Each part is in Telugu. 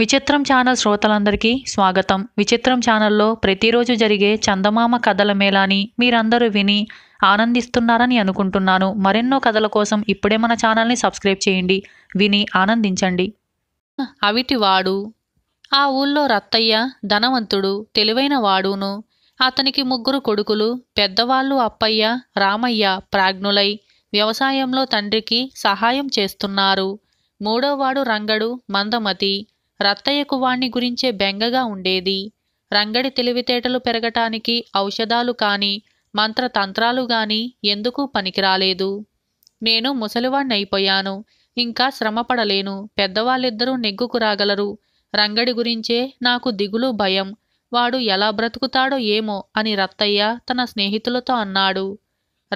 విచిత్రం ఛానల్ శ్రోతలందరికీ స్వాగతం విచిత్రం ఛానల్లో ప్రతిరోజు జరిగే చందమామ కథల మేళాని మీరందరూ విని ఆనందిస్తున్నారని అనుకుంటున్నాను మరెన్నో కథల కోసం ఇప్పుడే మన ఛానల్ని సబ్స్క్రైబ్ చేయండి విని ఆనందించండి అవిటివాడు ఆ ఊళ్ళో రత్తయ్య ధనవంతుడు తెలివైన వాడును అతనికి ముగ్గురు కొడుకులు పెద్దవాళ్ళు అప్పయ్య రామయ్య ప్రాజ్ఞులై వ్యవసాయంలో తండ్రికి సహాయం చేస్తున్నారు మూడోవాడు రంగడు మందమతి రత్తయ్యకు వాణ్ణి గురించే బెంగగా ఉండేది రంగడి తెలివితేటలు పెరగటానికి ఔషధాలు కాని మంత్రతంత్రాలు గాని ఎందుకూ పనికిరాలేదు నేను ముసలివాణ్ణయిపోయాను ఇంకా శ్రమపడలేను పెద్దవాళ్ళిద్దరూ నెగ్గుకు రాగలరు రంగడి గురించే నాకు దిగులు భయం వాడు ఎలా బ్రతుకుతాడో ఏమో అని రత్తయ్య తన స్నేహితులతో అన్నాడు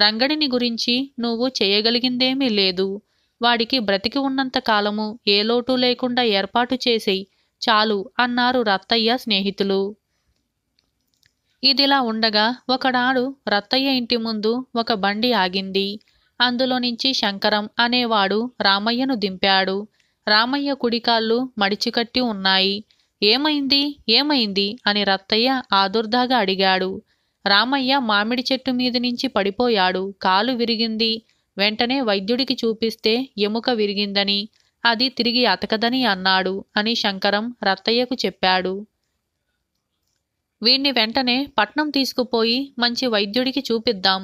రంగడిని గురించి నువ్వు చేయగలిగిందేమీ లేదు వాడికి బ్రతికి ఉన్నంత కాలము ఏ లోటు లేకుండా ఏర్పాటు చేసేయి చాలు అన్నారు రత్తయ్య స్నేహితులు ఇదిలా ఉండగా ఒకనాడు రత్తయ్య ఇంటి ముందు ఒక బండి ఆగింది అందులో నుంచి శంకరం అనేవాడు రామయ్యను దింపాడు రామయ్య కుడికాళ్ళు మడిచికట్టి ఉన్నాయి ఏమైంది ఏమైంది అని రత్తయ్య ఆదుర్దాగా అడిగాడు రామయ్య మామిడి చెట్టు మీద నుంచి పడిపోయాడు కాలు విరిగింది వెంటనే వైద్యుడికి చూపిస్తే ఎముక విరిగిందని అది తిరిగి అతకదని అన్నాడు అని శంకరం రత్తయ్యకు చెప్పాడు వీణ్ణి వెంటనే పట్నం తీసుకుపోయి మంచి వైద్యుడికి చూపిద్దాం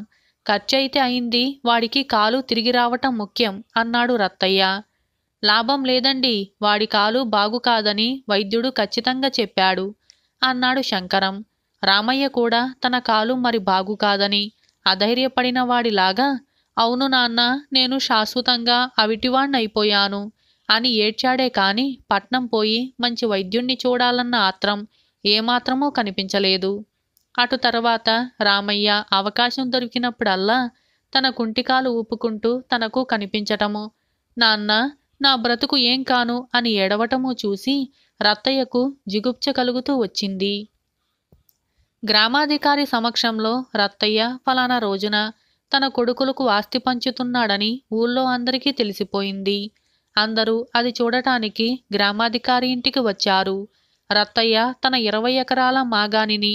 ఖర్చయితే అయింది వాడికి కాలు తిరిగి రావటం ముఖ్యం అన్నాడు రత్తయ్య లాభం లేదండి వాడి కాలు బాగు కాదని వైద్యుడు ఖచ్చితంగా చెప్పాడు అన్నాడు శంకరం రామయ్య కూడా తన కాలు మరి బాగు కాదని అధైర్యపడిన వాడిలాగా అవును నాన్న నేను శాశ్వతంగా అవిటివాణ్ణైపోయాను అని ఏడ్చాడే కాని పట్నం పోయి మంచి వైద్యుణ్ణి చూడాలన్న ఆత్రం ఏమాత్రమో కనిపించలేదు అటు తర్వాత రామయ్య అవకాశం దొరికినప్పుడల్లా తన కుంటికాలు ఊపుకుంటూ తనకు కనిపించటము నాన్న నా బ్రతుకు ఏం కాను అని ఏడవటము చూసి రత్తయ్యకు జిగుప్చ కలుగుతూ వచ్చింది గ్రామాధికారి సమక్షంలో రత్తయ్య ఫలానా రోజున తన కొడుకులకు ఆస్తి పంచుతున్నాడని ఊళ్ళో అందరికీ తెలిసిపోయింది అందరూ అది చూడటానికి గ్రామాధికారి ఇంటికి వచ్చారు రత్తయ్య తన ఇరవై ఎకరాల మాగానిని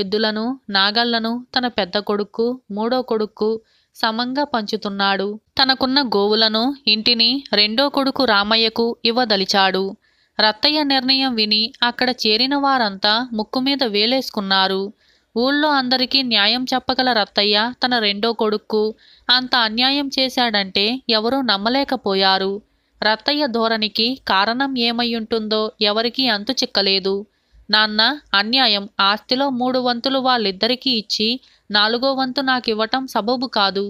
ఎద్దులను నాగళ్లను తన పెద్ద కొడుక్కు మూడో కొడుక్కు సమంగా పంచుతున్నాడు తనకున్న గోవులను ఇంటిని రెండో కొడుకు రామయ్యకు ఇవ్వదలిచాడు రత్తయ్య నిర్ణయం విని అక్కడ చేరిన వారంతా ముక్కు మీద వేలేసుకున్నారు ఊళ్ళో అందరికీ న్యాయం చెప్పగల రత్తయ్య తన రెండో కొడుక్కు అంత అన్యాయం చేశాడంటే ఎవరూ నమ్మలేకపోయారు రత్తయ్య ధోరణికి కారణం ఏమయ్యుంటుందో ఎవరికీ అంతు చిక్కలేదు నాన్న అన్యాయం ఆస్తిలో మూడు వంతులు వాళ్ళిద్దరికీ ఇచ్చి నాలుగో వంతు నాకివ్వటం సబబు కాదు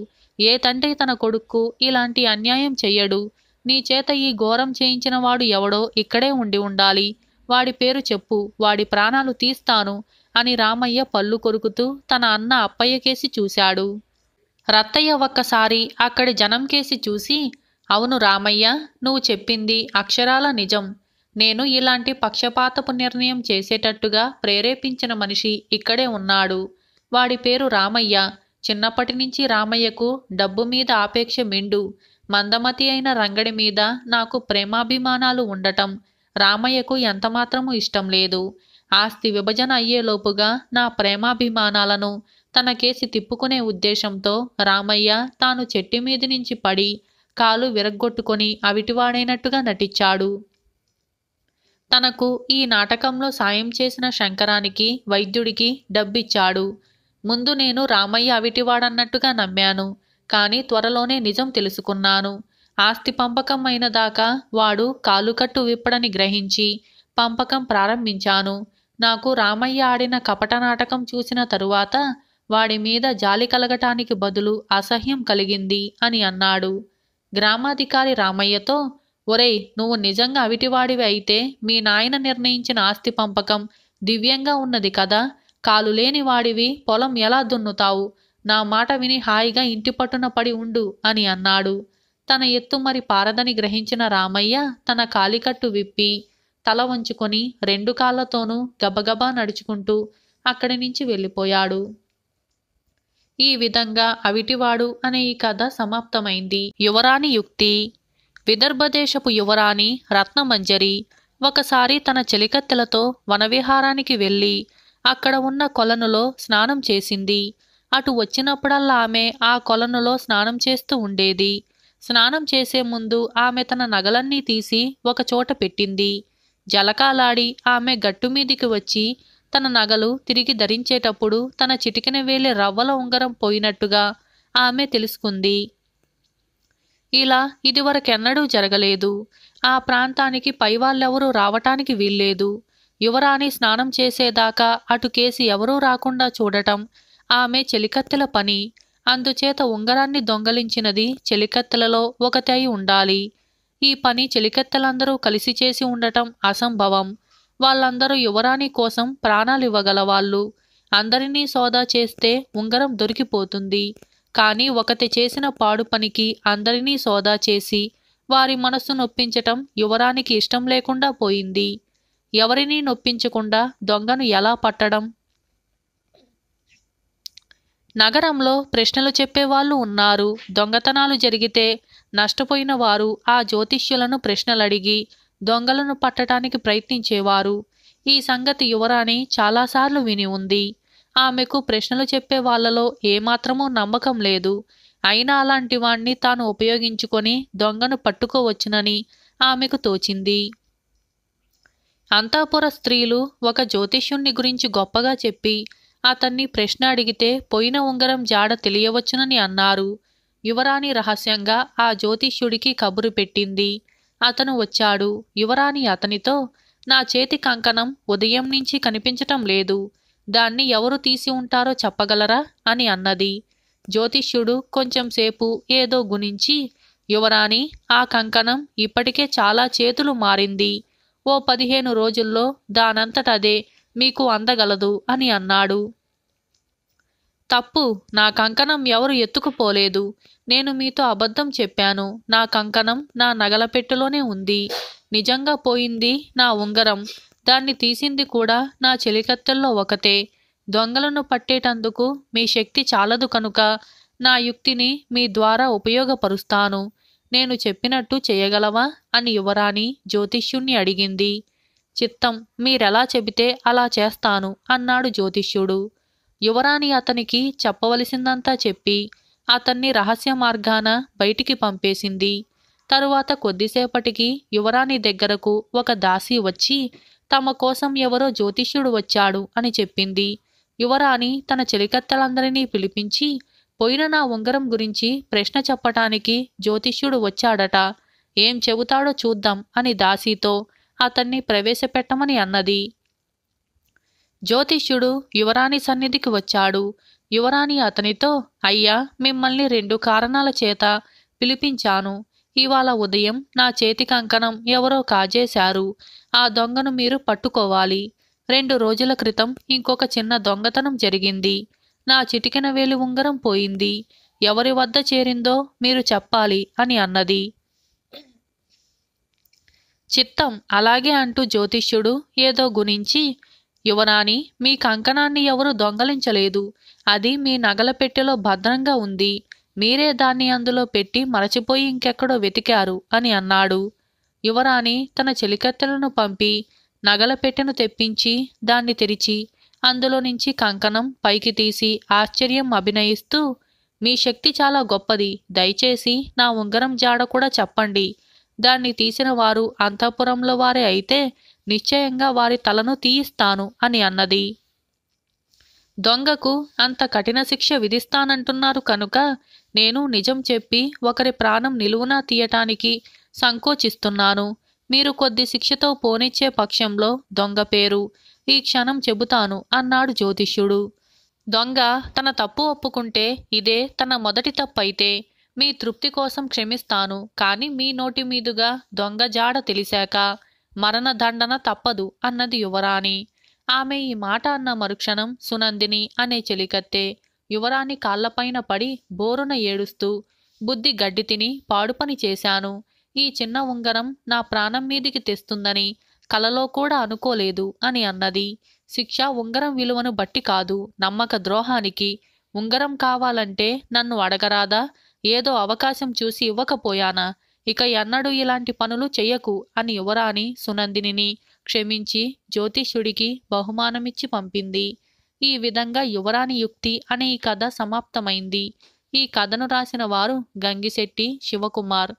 ఏ తండ్రి తన కొడుక్కు ఇలాంటి అన్యాయం చెయ్యడు నీ చేత ఈ ఘోరం చేయించిన వాడు ఎవడో ఇక్కడే ఉండి ఉండాలి వాడి పేరు చెప్పు వాడి ప్రాణాలు తీస్తాను అని రామయ్య పళ్ళు కొరుకుతూ తన అన్న అప్పయ్యకేసి చూశాడు రత్తయ్య ఒక్కసారి అక్కడి జనంకేసి చూసి అవును రామయ్య నువ్వు చెప్పింది అక్షరాల నిజం నేను ఇలాంటి పక్షపాతపు నిర్ణయం చేసేటట్టుగా ప్రేరేపించిన మనిషి ఇక్కడే ఉన్నాడు వాడి పేరు రామయ్య చిన్నప్పటి నుంచి రామయ్యకు డబ్బు మీద ఆపేక్ష మిండు మందమతి అయిన రంగడి మీద నాకు ప్రేమాభిమానాలు ఉండటం రామయ్యకు ఎంతమాత్రము ఇష్టం లేదు ఆస్తి విభజన అయ్యేలోపుగా నా ప్రేమాభిమానాలను తనకేసి తిప్పుకునే ఉద్దేశంతో రామయ్య తాను చెట్టు మీద నుంచి పడి కాలు విరగ్గొట్టుకొని అవిటివాడైనట్టుగా నటించాడు తనకు ఈ నాటకంలో సాయం చేసిన శంకరానికి వైద్యుడికి డబ్బిచ్చాడు ముందు నేను రామయ్య అవిటివాడన్నట్టుగా నమ్మాను కానీ త్వరలోనే నిజం తెలుసుకున్నాను ఆస్తి పంపకం అయినదాకా వాడు కాలుకట్టు విప్పడని గ్రహించి పంపకం ప్రారంభించాను నాకు రామయ్య ఆడిన కపట నాటకం చూసిన తరువాత వాడి మీద జాలి కలగటానికి బదులు అసహ్యం కలిగింది అని అన్నాడు గ్రామాధికారి రామయ్యతో ఒరేయ్ నువ్వు నిజంగా అవిటివాడివి అయితే మీ నాయన నిర్ణయించిన ఆస్తి పంపకం దివ్యంగా ఉన్నది కదా కాలు లేని వాడివి పొలం ఎలా దున్నుతావు నా మాట విని హాయిగా ఇంటి పట్టున పడి ఉండు అని అన్నాడు తన ఎత్తు మరి పారదని గ్రహించిన రామయ్య తన కాలికట్టు విప్పి తల వంచుకొని రెండు కాళ్లతోనూ గబగబా నడుచుకుంటూ అక్కడి నుంచి వెళ్ళిపోయాడు ఈ విధంగా అవిటివాడు అనే ఈ కథ సమాప్తమైంది యువరాణి యుక్తి విదర్భదేశపు యువరాణి రత్నమంజరి ఒకసారి తన చెలికత్తెలతో వనవిహారానికి వెళ్ళి అక్కడ ఉన్న కొలనులో స్నానం చేసింది అటు వచ్చినప్పుడల్లా ఆమె ఆ కొలనులో స్నానం చేస్తూ ఉండేది స్నానం చేసే ముందు ఆమె తన నగలన్నీ తీసి ఒకచోట పెట్టింది జలకాలాడి ఆమె గట్టుమీదికి వచ్చి తన నగలు తిరిగి ధరించేటప్పుడు తన చిటికిన వేలి రవ్వల ఉంగరం పోయినట్టుగా ఆమె తెలుసుకుంది ఇలా ఇదివరకెన్నడూ జరగలేదు ఆ ప్రాంతానికి పైవాళ్ళెవరూ రావటానికి వీల్లేదు యువరాణి స్నానం చేసేదాకా అటు కేసి ఎవరూ రాకుండా చూడటం ఆమె చెలికత్తెల పని అందుచేత ఉంగరాన్ని దొంగలించినది చెలికత్తెలలో ఒకతై ఉండాలి ఈ పని చెలికెత్తలందరూ కలిసి చేసి ఉండటం అసంభవం వాళ్ళందరూ యువరాణి కోసం ప్రాణాలివ్వగలవాళ్ళు అందరినీ సోదా చేస్తే ఉంగరం దొరికిపోతుంది కానీ ఒకతి చేసిన పాడు పనికి అందరినీ సోదా చేసి వారి మనస్సు నొప్పించటం యువరానికి ఇష్టం లేకుండా పోయింది ఎవరినీ నొప్పించకుండా దొంగను ఎలా పట్టడం నగరంలో ప్రశ్నలు చెప్పేవాళ్ళు ఉన్నారు దొంగతనాలు జరిగితే నష్టపోయిన వారు ఆ జ్యోతిష్యులను ప్రశ్నలడిగి దొంగలను పట్టడానికి ప్రయత్నించేవారు ఈ సంగతి యువరాణి చాలాసార్లు విని ఉంది ఆమెకు ప్రశ్నలు చెప్పే వాళ్లలో ఏమాత్రమూ నమ్మకం లేదు అయినా అలాంటి వాణ్ణి తాను ఉపయోగించుకొని దొంగను పట్టుకోవచ్చునని ఆమెకు తోచింది అంతాపుర స్త్రీలు ఒక జ్యోతిష్యుణ్ణి గురించి గొప్పగా చెప్పి అతన్ని ప్రశ్న అడిగితే పోయిన ఉంగరం జాడ తెలియవచ్చునని అన్నారు యువరాణి రహస్యంగా ఆ జ్యోతిష్యుడికి కబురు పెట్టింది అతను వచ్చాడు యువరాణి అతనితో నా చేతి కంకణం ఉదయం నుంచి కనిపించటం లేదు దాన్ని ఎవరు తీసి ఉంటారో చెప్పగలరా అని అన్నది జ్యోతిష్యుడు కొంచెంసేపు ఏదో గుణించి యువరాణి ఆ కంకణం ఇప్పటికే చాలా చేతులు మారింది ఓ పదిహేను రోజుల్లో దానంతటదే మీకు అందగలదు అని అన్నాడు తప్పు నా కంకణం ఎవరు ఎత్తుకుపోలేదు నేను మీతో అబద్ధం చెప్పాను నా కంకణం నా నగలపెట్టులోనే ఉంది నిజంగా పోయింది నా ఉంగరం దాన్ని తీసింది కూడా నా చెలికత్తెల్లో ఒకతే దొంగలను పట్టేటందుకు మీ శక్తి చాలదు కనుక నా యుక్తిని మీ ద్వారా ఉపయోగపరుస్తాను నేను చెప్పినట్టు చేయగలవా అని యువరాణి జ్యోతిష్యుణ్ణి అడిగింది చిత్తం మీరెలా చెబితే అలా చేస్తాను అన్నాడు జ్యోతిష్యుడు యువరాణి అతనికి చెప్పవలసిందంతా చెప్పి అతన్ని రహస్య మార్గాన బయటికి పంపేసింది తరువాత కొద్దిసేపటికి యువరాణి దగ్గరకు ఒక దాసి వచ్చి తమ కోసం ఎవరో జ్యోతిష్యుడు వచ్చాడు అని చెప్పింది యువరాణి తన చెలికత్తలందరినీ పిలిపించి పోయిన నా ఉంగరం గురించి ప్రశ్న చెప్పటానికి జ్యోతిష్యుడు వచ్చాడట ఏం చెబుతాడో చూద్దాం అని దాసీతో అతన్ని ప్రవేశపెట్టమని అన్నది జ్యోతిష్యుడు యువరాణి సన్నిధికి వచ్చాడు యువరాణి అతనితో అయ్యా మిమ్మల్ని రెండు కారణాల చేత పిలిపించాను ఇవాళ ఉదయం నా చేతి కంకణం ఎవరో కాజేశారు ఆ దొంగను మీరు పట్టుకోవాలి రెండు రోజుల క్రితం ఇంకొక చిన్న దొంగతనం జరిగింది నా చిటికెన వేలి ఉంగరం పోయింది ఎవరి వద్ద చేరిందో మీరు చెప్పాలి అని అన్నది చిత్తం అలాగే అంటూ జ్యోతిష్యుడు ఏదో గుణించి యువరాణి మీ కంకణాన్ని ఎవరు దొంగలించలేదు అది మీ నగల పెట్టెలో భద్రంగా ఉంది మీరే దాన్ని అందులో పెట్టి మరచిపోయి ఇంకెక్కడో వెతికారు అని అన్నాడు యువరాణి తన చెలికత్తెలను పంపి నగల పెట్టెను తెప్పించి దాన్ని తెరిచి అందులో నుంచి కంకణం పైకి తీసి ఆశ్చర్యం అభినయిస్తూ మీ శక్తి చాలా గొప్పది దయచేసి నా ఉంగరం జాడ కూడా చెప్పండి దాన్ని తీసిన వారు అంతఃపురంలో వారే అయితే నిశ్చయంగా వారి తలను తీయిస్తాను అని అన్నది దొంగకు అంత కఠిన శిక్ష విధిస్తానంటున్నారు కనుక నేను నిజం చెప్పి ఒకరి ప్రాణం నిలువునా తీయటానికి సంకోచిస్తున్నాను మీరు కొద్ది శిక్షతో పోనిచ్చే పక్షంలో దొంగ పేరు ఈ క్షణం చెబుతాను అన్నాడు జ్యోతిష్యుడు దొంగ తన తప్పు ఒప్పుకుంటే ఇదే తన మొదటి తప్పైతే మీ తృప్తి కోసం క్షమిస్తాను కానీ మీ నోటి మీదుగా దొంగ జాడ తెలిసాక మరణదండన తప్పదు అన్నది యువరాణి ఆమె ఈ మాట అన్న మరుక్షణం సునందిని అనే చెలికత్తె యువరాణి కాళ్లపైన పడి బోరున ఏడుస్తూ బుద్ధి గడ్డి తిని పాడుపని చేశాను ఈ చిన్న ఉంగరం నా ప్రాణం మీదికి తెస్తుందని కలలో కూడా అనుకోలేదు అని అన్నది శిక్ష ఉంగరం విలువను బట్టి కాదు నమ్మక ద్రోహానికి ఉంగరం కావాలంటే నన్ను అడగరాదా ఏదో అవకాశం చూసి ఇవ్వకపోయానా ఇక ఎన్నడూ ఇలాంటి పనులు చెయ్యకు అని యువరాణి సునందిని క్షమించి జ్యోతిష్యుడికి బహుమానమిచ్చి పంపింది ఈ విధంగా యువరాణి యుక్తి అనే ఈ కథ సమాప్తమైంది ఈ కథను రాసిన వారు గంగిశెట్టి శివకుమార్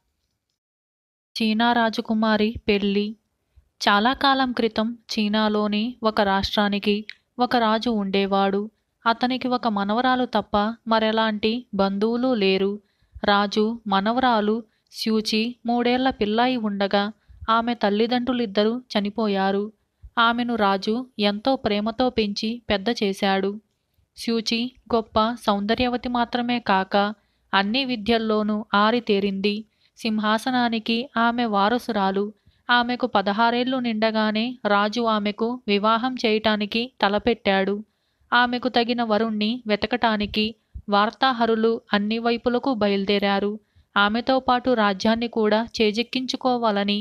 చీనా రాజకుమారి పెళ్ళి చాలా కాలం క్రితం చీనాలోని ఒక రాష్ట్రానికి ఒక రాజు ఉండేవాడు అతనికి ఒక మనవరాలు తప్ప మరెలాంటి బంధువులు లేరు రాజు మనవరాలు శ్యూచి మూడేళ్ల పిల్లాయి ఉండగా ఆమె తల్లిదండ్రులిద్దరూ చనిపోయారు ఆమెను రాజు ఎంతో ప్రేమతో పెంచి పెద్ద చేశాడు శ్యూచి గొప్ప సౌందర్యవతి మాత్రమే కాక అన్ని విద్యల్లోనూ ఆరితేరింది సింహాసనానికి ఆమె వారసురాలు ఆమెకు పదహారేళ్లు నిండగానే రాజు ఆమెకు వివాహం చేయటానికి తలపెట్టాడు ఆమెకు తగిన వరుణ్ణి వెతకటానికి వార్తాహరులు అన్ని వైపులకు బయలుదేరారు ఆమెతో పాటు రాజ్యాన్ని కూడా చేజెక్కించుకోవాలని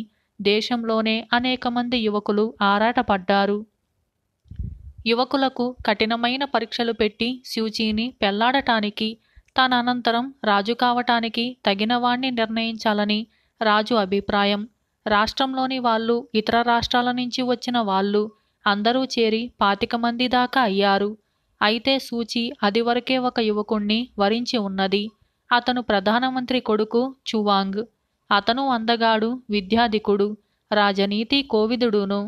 దేశంలోనే అనేక మంది యువకులు ఆరాటపడ్డారు యువకులకు కఠినమైన పరీక్షలు పెట్టి సూచీని పెళ్లాడటానికి తన అనంతరం రాజు కావటానికి తగినవాణ్ణి నిర్ణయించాలని రాజు అభిప్రాయం రాష్ట్రంలోని వాళ్ళు ఇతర రాష్ట్రాల నుంచి వచ్చిన వాళ్ళు అందరూ చేరి పాతిక మంది దాకా అయ్యారు అయితే సూచి అదివరకే ఒక యువకుణ్ణి వరించి ఉన్నది అతను ప్రధానమంత్రి కొడుకు చువాంగ్ అతను అందగాడు విద్యాధికుడు రాజనీతి కోవిదుడును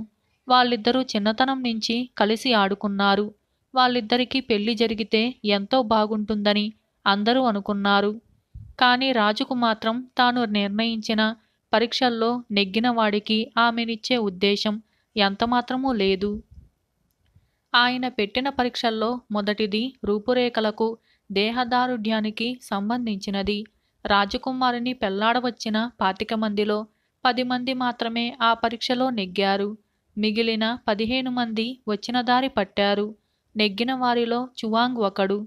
వాళ్ళిద్దరూ చిన్నతనం నుంచి కలిసి ఆడుకున్నారు వాళ్ళిద్దరికీ పెళ్లి జరిగితే ఎంతో బాగుంటుందని అందరూ అనుకున్నారు కానీ రాజుకు మాత్రం తాను నిర్ణయించిన పరీక్షల్లో నెగ్గినవాడికి ఆమెనిచ్చే ఉద్దేశం ఎంతమాత్రమూ లేదు ఆయన పెట్టిన పరీక్షల్లో మొదటిది రూపురేఖలకు దేహదారుఢ్యానికి సంబంధించినది రాజకుమారిని పెళ్లాడవచ్చిన పాతిక మందిలో పది మంది మాత్రమే ఆ పరీక్షలో నెగ్గారు మిగిలిన పదిహేను మంది వచ్చిన దారి పట్టారు నెగ్గిన వారిలో చువాంగ్ ఒకడు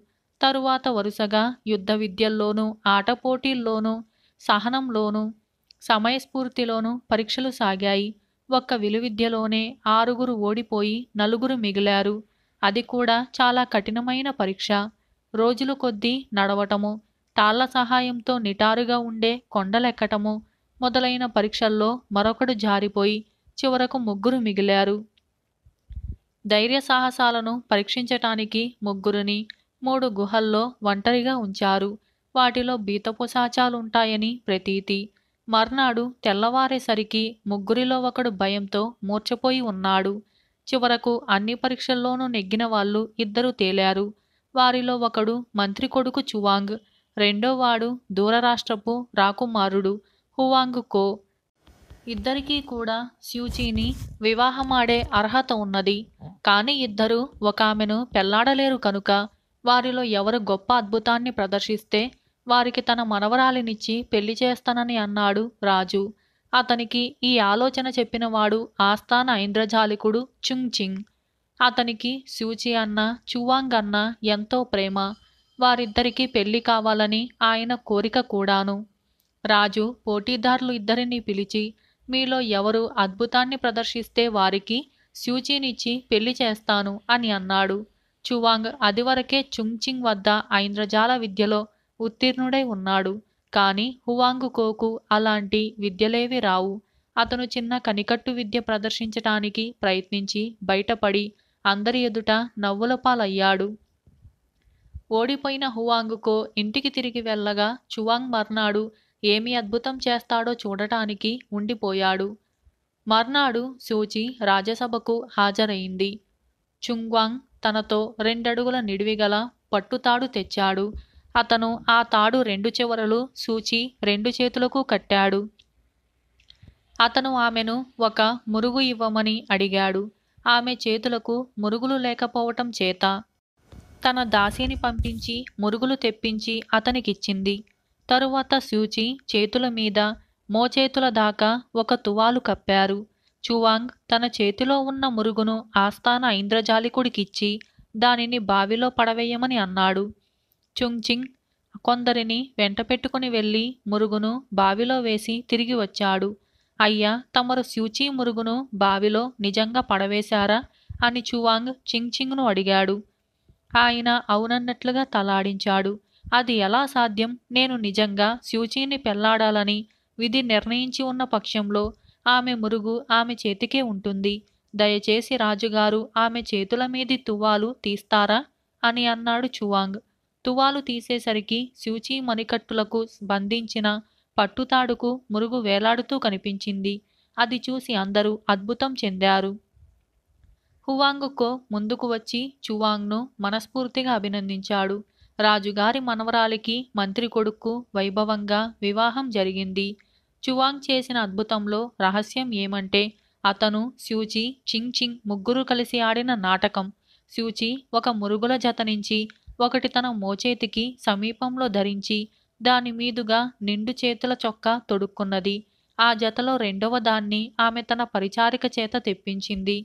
తరువాత వరుసగా యుద్ధ విద్యల్లోనూ ఆటపోటీల్లోనూ సహనంలోనూ సమయస్ఫూర్తిలోనూ పరీక్షలు సాగాయి ఒక్క విలువిద్యలోనే ఆరుగురు ఓడిపోయి నలుగురు మిగిలారు అది కూడా చాలా కఠినమైన పరీక్ష రోజులు కొద్దీ నడవటము తాళ్ల సహాయంతో నిటారుగా ఉండే కొండలెక్కటము మొదలైన పరీక్షల్లో మరొకడు జారిపోయి చివరకు ముగ్గురు మిగిలారు ధైర్య సాహసాలను పరీక్షించటానికి ముగ్గురిని మూడు గుహల్లో ఒంటరిగా ఉంచారు వాటిలో బీతపుసాచాలుంటాయని ప్రతీతి మర్నాడు తెల్లవారేసరికి ముగ్గురిలో ఒకడు భయంతో మూర్చపోయి ఉన్నాడు చివరకు అన్ని పరీక్షల్లోనూ నెగ్గిన వాళ్ళు ఇద్దరు తేలారు వారిలో ఒకడు మంత్రి కొడుకు చువాంగ్ రెండోవాడు దూరరాష్ట్రపు రాకుమారుడు హువాంగ్ కో ఇద్దరికీ కూడా స్యూచీని వివాహమాడే అర్హత ఉన్నది కానీ ఇద్దరు ఒక ఆమెను పెళ్లాడలేరు కనుక వారిలో ఎవరు గొప్ప అద్భుతాన్ని ప్రదర్శిస్తే వారికి తన మనవరాలినిచ్చి పెళ్లి చేస్తానని అన్నాడు రాజు అతనికి ఈ ఆలోచన చెప్పినవాడు ఆస్థాన ఐంద్రజాలికుడు చుంగ్ చింగ్ అతనికి సూచి అన్న చువాంగ్ అన్న ఎంతో ప్రేమ వారిద్దరికీ పెళ్లి కావాలని ఆయన కోరిక కూడాను రాజు పోటీదారులు ఇద్దరిని పిలిచి మీలో ఎవరు అద్భుతాన్ని ప్రదర్శిస్తే వారికి సూచీనిచ్చి పెళ్లి చేస్తాను అని అన్నాడు చువాంగ్ అదివరకే చుంగ్చింగ్ వద్ద ఐంద్రజాల విద్యలో ఉత్తీర్ణుడై ఉన్నాడు కానీ హువాంగ్ కోకు అలాంటి విద్యలేవి రావు అతను చిన్న కనికట్టు విద్య ప్రదర్శించటానికి ప్రయత్నించి బయటపడి అందరి ఎదుట నవ్వుల పాలయ్యాడు ఓడిపోయిన హువాంగుకో ఇంటికి తిరిగి వెళ్ళగా చువాంగ్ మర్నాడు ఏమి అద్భుతం చేస్తాడో చూడటానికి ఉండిపోయాడు మర్నాడు సూచి రాజ్యసభకు హాజరైంది చుంగ్వాంగ్ తనతో రెండడుగుల నిడివిగల పట్టుతాడు తెచ్చాడు అతను ఆ తాడు రెండు చివరలు సూచి రెండు చేతులకు కట్టాడు అతను ఆమెను ఒక మురుగు ఇవ్వమని అడిగాడు ఆమె చేతులకు మురుగులు లేకపోవటం చేత తన దాసిని పంపించి మురుగులు తెప్పించి అతనికిచ్చింది తరువాత సూచి చేతుల మీద మోచేతుల దాకా ఒక తువాలు కప్పారు చువాంగ్ తన చేతిలో ఉన్న మురుగును ఆస్థాన ఇంద్రజాలికుడికిచ్చి దానిని బావిలో పడవేయమని అన్నాడు చుంగ్చింగ్ కొందరిని వెంట పెట్టుకుని వెళ్ళి మురుగును బావిలో వేసి తిరిగి వచ్చాడు అయ్యా తమరు సూచీ మురుగును బావిలో నిజంగా పడవేశారా అని చువాంగ్ చింగ్చింగ్ను అడిగాడు ఆయన అవునన్నట్లుగా తలాడించాడు అది ఎలా సాధ్యం నేను నిజంగా సూచీని పెళ్లాడాలని విధి నిర్ణయించి ఉన్న పక్షంలో ఆమె మురుగు ఆమె చేతికే ఉంటుంది దయచేసి రాజుగారు ఆమె చేతుల మీది తువ్వాలు తీస్తారా అని అన్నాడు చువాంగ్ తువాలు తీసేసరికి సూచీ మణికట్టులకు బంధించిన పట్టుతాడుకు మురుగు వేలాడుతూ కనిపించింది అది చూసి అందరూ అద్భుతం చెందారు హువాంగుకో ముందుకు వచ్చి చువాంగ్ను మనస్ఫూర్తిగా అభినందించాడు రాజుగారి మనవరాలికి మంత్రి కొడుకు వైభవంగా వివాహం జరిగింది చువాంగ్ చేసిన అద్భుతంలో రహస్యం ఏమంటే అతను సూచి చింగ్ చింగ్ ముగ్గురు కలిసి ఆడిన నాటకం సూచి ఒక మురుగుల జత నుంచి ఒకటి తన మోచేతికి సమీపంలో ధరించి దాని మీదుగా నిండు చేతుల చొక్కా తొడుక్కున్నది ఆ జతలో రెండవ దాన్ని ఆమె తన పరిచారిక చేత తెప్పించింది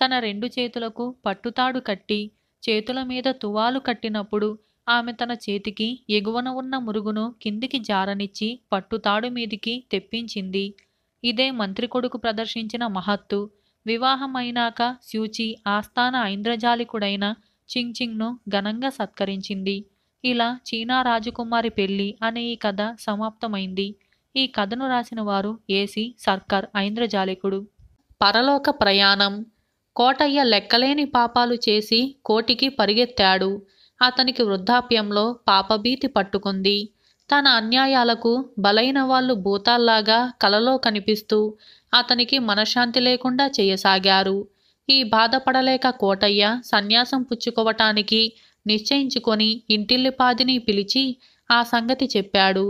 తన రెండు చేతులకు పట్టుతాడు కట్టి చేతుల మీద తువాలు కట్టినప్పుడు ఆమె తన చేతికి ఎగువన ఉన్న మురుగును కిందికి జారనిచ్చి పట్టుతాడు మీదికి తెప్పించింది ఇదే మంత్రి కొడుకు ప్రదర్శించిన మహత్తు వివాహమైనాక శూచి ఆస్థాన ఐంద్రజాలికుడైన చింగ్చింగ్ను ఘనంగా సత్కరించింది ఇలా చీనా రాజకుమారి పెళ్లి అనే ఈ కథ సమాప్తమైంది ఈ కథను రాసిన వారు ఏసి సర్కార్ ఐంద్రజాలికుడు పరలోక ప్రయాణం కోటయ్య లెక్కలేని పాపాలు చేసి కోటికి పరిగెత్తాడు అతనికి వృద్ధాప్యంలో పాపభీతి పట్టుకుంది తన అన్యాయాలకు బలైన వాళ్ళు భూతాల్లాగా కలలో కనిపిస్తూ అతనికి మనశ్శాంతి లేకుండా చేయసాగారు ఈ బాధపడలేక కోటయ్య సన్యాసం పుచ్చుకోవటానికి నిశ్చయించుకొని ఇంటిల్లిపాదిని పిలిచి ఆ సంగతి చెప్పాడు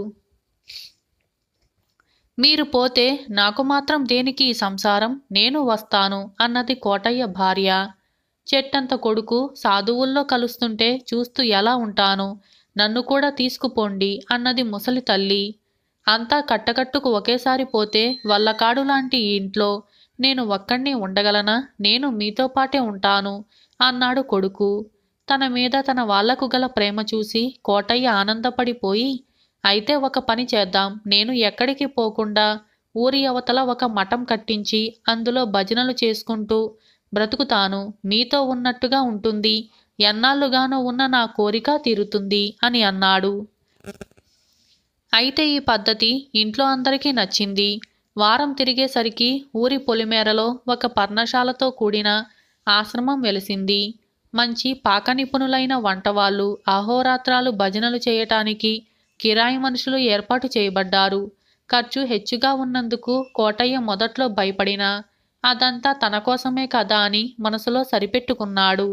మీరు పోతే నాకు మాత్రం దేనికి సంసారం నేను వస్తాను అన్నది కోటయ్య భార్య చెట్టంత కొడుకు సాధువుల్లో కలుస్తుంటే చూస్తూ ఎలా ఉంటాను నన్ను కూడా తీసుకుపోండి అన్నది ముసలి తల్లి అంతా కట్టకట్టుకు ఒకేసారి పోతే వల్లకాడు లాంటి ఇంట్లో నేను ఒక్కడిని ఉండగలనా నేను మీతో పాటే ఉంటాను అన్నాడు కొడుకు తన మీద తన వాళ్లకు గల ప్రేమ చూసి కోటయ్య ఆనందపడిపోయి అయితే ఒక పని చేద్దాం నేను ఎక్కడికి పోకుండా ఊరి అవతల ఒక మఠం కట్టించి అందులో భజనలు చేసుకుంటూ బ్రతుకుతాను మీతో ఉన్నట్టుగా ఉంటుంది ఎన్నాళ్ళుగానో ఉన్న నా కోరిక తీరుతుంది అని అన్నాడు అయితే ఈ పద్ధతి ఇంట్లో అందరికీ నచ్చింది వారం తిరిగేసరికి ఊరి పొలిమేరలో ఒక పర్ణశాలతో కూడిన ఆశ్రమం వెలిసింది మంచి పాక నిపుణులైన వంటవాళ్ళు అహోరాత్రాలు భజనలు చేయటానికి కిరాయి మనుషులు ఏర్పాటు చేయబడ్డారు ఖర్చు హెచ్చుగా ఉన్నందుకు కోటయ్య మొదట్లో భయపడినా అదంతా తన కోసమే కదా అని మనసులో సరిపెట్టుకున్నాడు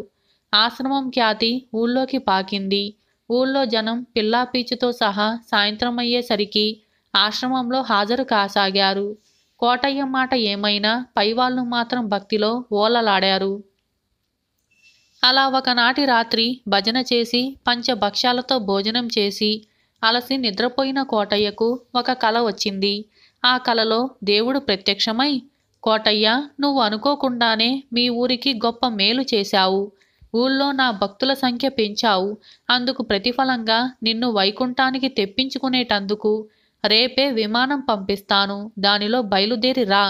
ఆశ్రమం ఖ్యాతి ఊళ్ళోకి పాకింది ఊళ్ళో జనం పిల్లాపీచుతో సహా సాయంత్రం అయ్యేసరికి ఆశ్రమంలో హాజరు కాసాగారు కోటయ్య మాట ఏమైనా పైవాళ్ళు మాత్రం భక్తిలో ఓలలాడారు అలా ఒకనాటి రాత్రి భజన చేసి పంచభక్ష్యాలతో భోజనం చేసి అలసి నిద్రపోయిన కోటయ్యకు ఒక కల వచ్చింది ఆ కలలో దేవుడు ప్రత్యక్షమై కోటయ్య నువ్వు అనుకోకుండానే మీ ఊరికి గొప్ప మేలు చేశావు ఊళ్ళో నా భక్తుల సంఖ్య పెంచావు అందుకు ప్రతిఫలంగా నిన్ను వైకుంఠానికి తెప్పించుకునేటందుకు రేపే విమానం పంపిస్తాను దానిలో బయలుదేరి రా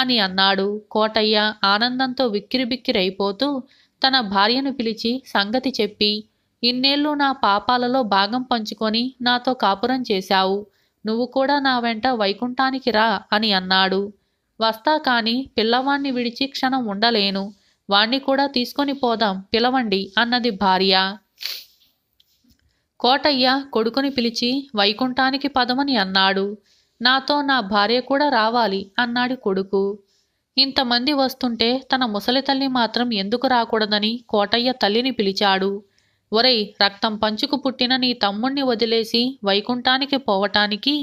అని అన్నాడు కోటయ్య ఆనందంతో విక్కిరిబిక్కిరైపోతూ తన భార్యను పిలిచి సంగతి చెప్పి ఇన్నేళ్ళు నా పాపాలలో భాగం పంచుకొని నాతో కాపురం చేశావు నువ్వు కూడా నా వెంట వైకుంఠానికి రా అని అన్నాడు వస్తా కాని పిల్లవాణ్ణి విడిచి క్షణం ఉండలేను వాణ్ణి కూడా తీసుకొని పోదాం పిలవండి అన్నది భార్య కోటయ్య కొడుకుని పిలిచి వైకుంఠానికి పదమని అన్నాడు నాతో నా భార్య కూడా రావాలి అన్నాడు కొడుకు ఇంతమంది వస్తుంటే తన ముసలి తల్లి మాత్రం ఎందుకు రాకూడదని కోటయ్య తల్లిని పిలిచాడు ఒరై రక్తం పంచుకు పుట్టిన నీ తమ్ముణ్ణి వదిలేసి వైకుంఠానికి పోవటానికి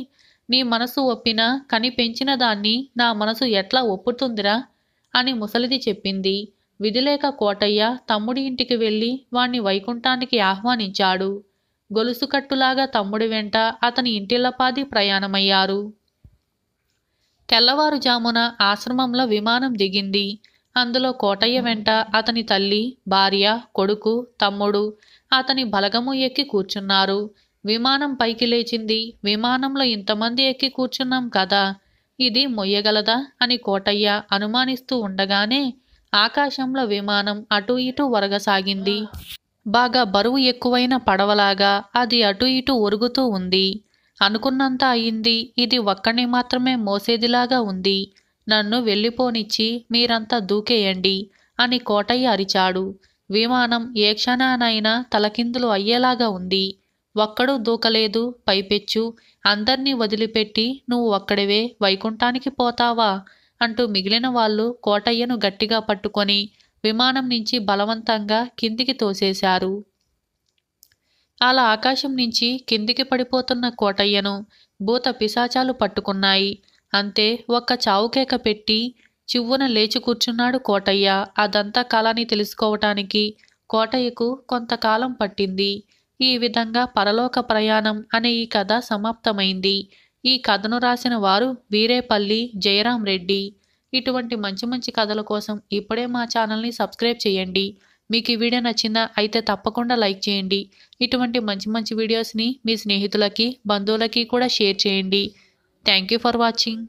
నీ మనసు ఒప్పినా కని పెంచిన దాన్ని నా మనసు ఎట్లా ఒప్పుతుందిరా అని ముసలిది చెప్పింది విధిలేక కోటయ్య తమ్ముడి ఇంటికి వెళ్ళి వాణ్ణి వైకుంఠానికి ఆహ్వానించాడు గొలుసుకట్టులాగా తమ్ముడి వెంట అతని ఇంటిల్లపాది ప్రయాణమయ్యారు తెల్లవారుజామున ఆశ్రమంలో విమానం దిగింది అందులో కోటయ్య వెంట అతని తల్లి భార్య కొడుకు తమ్ముడు అతని బలగము ఎక్కి కూర్చున్నారు విమానం పైకి లేచింది విమానంలో ఇంతమంది ఎక్కి కూర్చున్నాం కదా ఇది మొయ్యగలదా అని కోటయ్య అనుమానిస్తూ ఉండగానే ఆకాశంలో విమానం అటు ఇటు ఒరగసాగింది బాగా బరువు ఎక్కువైన పడవలాగా అది అటు ఇటు ఒరుగుతూ ఉంది అనుకున్నంత అయింది ఇది ఒక్కడిని మాత్రమే మోసేదిలాగా ఉంది నన్ను వెళ్ళిపోనిచ్చి మీరంతా దూకేయండి అని కోటయ్య అరిచాడు విమానం ఏ క్షణానైనా తలకిందులు అయ్యేలాగా ఉంది ఒక్కడూ దూకలేదు పైపెచ్చు అందర్నీ వదిలిపెట్టి నువ్వు ఒక్కడవే వైకుంఠానికి పోతావా అంటూ మిగిలిన వాళ్ళు కోటయ్యను గట్టిగా పట్టుకొని విమానం నుంచి బలవంతంగా కిందికి తోసేశారు అలా ఆకాశం నుంచి కిందికి పడిపోతున్న కోటయ్యను భూత పిశాచాలు పట్టుకున్నాయి అంతే ఒక్క చావుకేక పెట్టి చివ్వున లేచి కూర్చున్నాడు కోటయ్య అదంతా కళని తెలుసుకోవటానికి కోటయ్యకు కొంతకాలం పట్టింది ఈ విధంగా పరలోక ప్రయాణం అనే ఈ కథ సమాప్తమైంది ఈ కథను రాసిన వారు వీరేపల్లి జయరాం రెడ్డి ఇటువంటి మంచి మంచి కథల కోసం ఇప్పుడే మా ఛానల్ని సబ్స్క్రైబ్ చేయండి మీకు ఈ వీడియో నచ్చిందా అయితే తప్పకుండా లైక్ చేయండి ఇటువంటి మంచి మంచి వీడియోస్ని మీ స్నేహితులకి బంధువులకి కూడా షేర్ చేయండి థ్యాంక్ ఫర్ వాచింగ్